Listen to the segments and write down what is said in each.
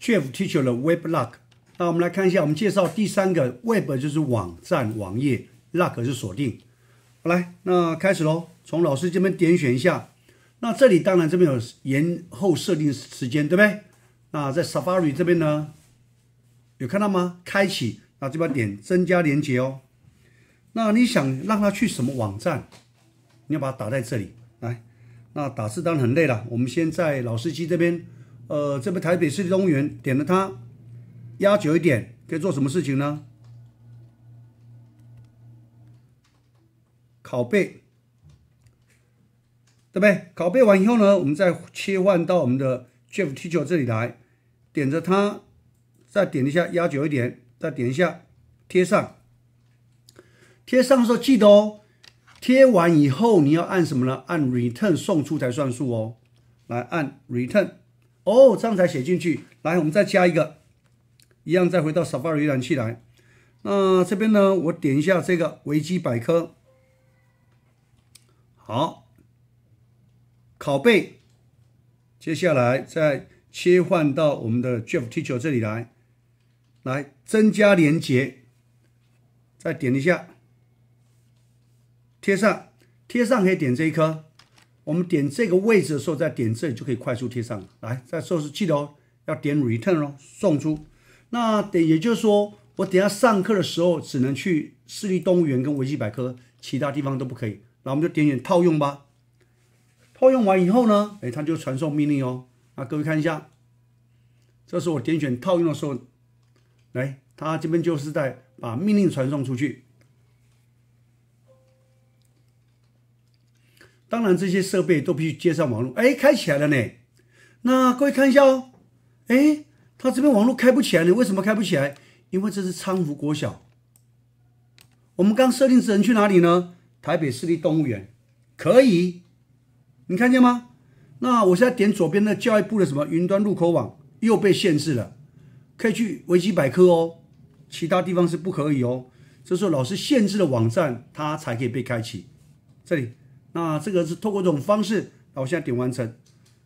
Jeff 提出了 Web Lock。那我们来看一下，我们介绍第三个 Web 就是网站、网页，Lock 是锁定。来，那开始喽，从老师这边点选一下。那这里当然这边有延后设定时间，对不对？那在 Safari 这边呢，有看到吗？开启，那这边点增加连接哦。那你想让它去什么网站？你要把它打在这里。来，那打字当然很累了，我们先在老司机这边。呃，这边台北市中园点了它，压久一点，可以做什么事情呢？拷贝，对不对？拷贝完以后呢，我们再切换到我们的 Jeff t r 这里来，点着它，再点一下，压久一点，再点一下，贴上。贴上的时候记得哦，贴完以后你要按什么呢？按 Return 送出才算数哦。来按 Return。哦，这样才写进去。来，我们再加一个，一样再回到 Safari 浏览器来。那这边呢，我点一下这个维基百科。好，拷贝。接下来再切换到我们的 Jeff Teacher 这里来，来增加连接，再点一下，贴上，贴上可以点这一颗。我们点这个位置的时候，再点这里就可以快速贴上来，再说是记得哦，要点 Return 哦，送出。那也就是说，我等下上课的时候只能去市立动物园跟维基百科，其他地方都不可以。那我们就点选套用吧。套用完以后呢，哎，它就传送命令哦。那各位看一下，这是我点选套用的时候，来，它这边就是在把命令传送出去。当然，这些设备都必须接上网络。哎，开起来了呢。那各位看一下哦，哎，它这边网络开不起来呢。为什么开不起来？因为这是昌福国小。我们刚设定只能去哪里呢？台北市立动物园，可以。你看见吗？那我现在点左边的教育部的什么云端入口网，又被限制了。可以去维基百科哦，其他地方是不可以哦。所以说，老师限制的网站它才可以被开启。这里。那这个是透过这种方式，那我现在点完成，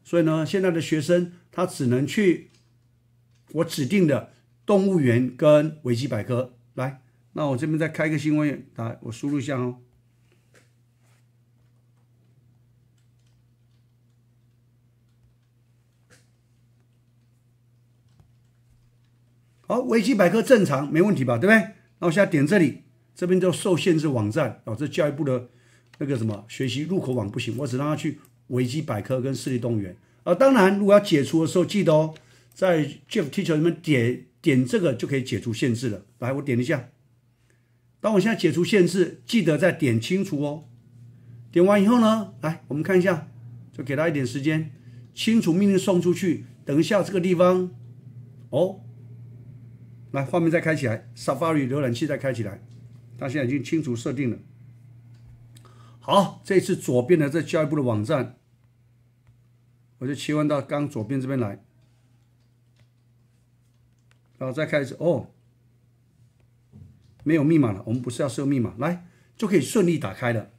所以呢，现在的学生他只能去我指定的动物园跟维基百科来。那我这边再开个新闻，来，我输入一下哦。好，维基百科正常，没问题吧？对不对？那我现在点这里，这边就受限制网站导这教育部的。那个什么学习入口网不行，我只让他去维基百科跟视力动员。啊，当然如果要解除的时候，记得哦，在 Jeff Teach 里面点点这个就可以解除限制了。来，我点一下。当我现在解除限制，记得再点清除哦。点完以后呢，来我们看一下，就给他一点时间，清除命令送出去。等一下这个地方，哦，来画面再开起来，Safari 浏览器再开起来。它现在已经清除设定了。好，这次左边的这教育部的网站，我就切换到刚左边这边来，然后再开始哦，没有密码了，我们不是要设密码，来就可以顺利打开了。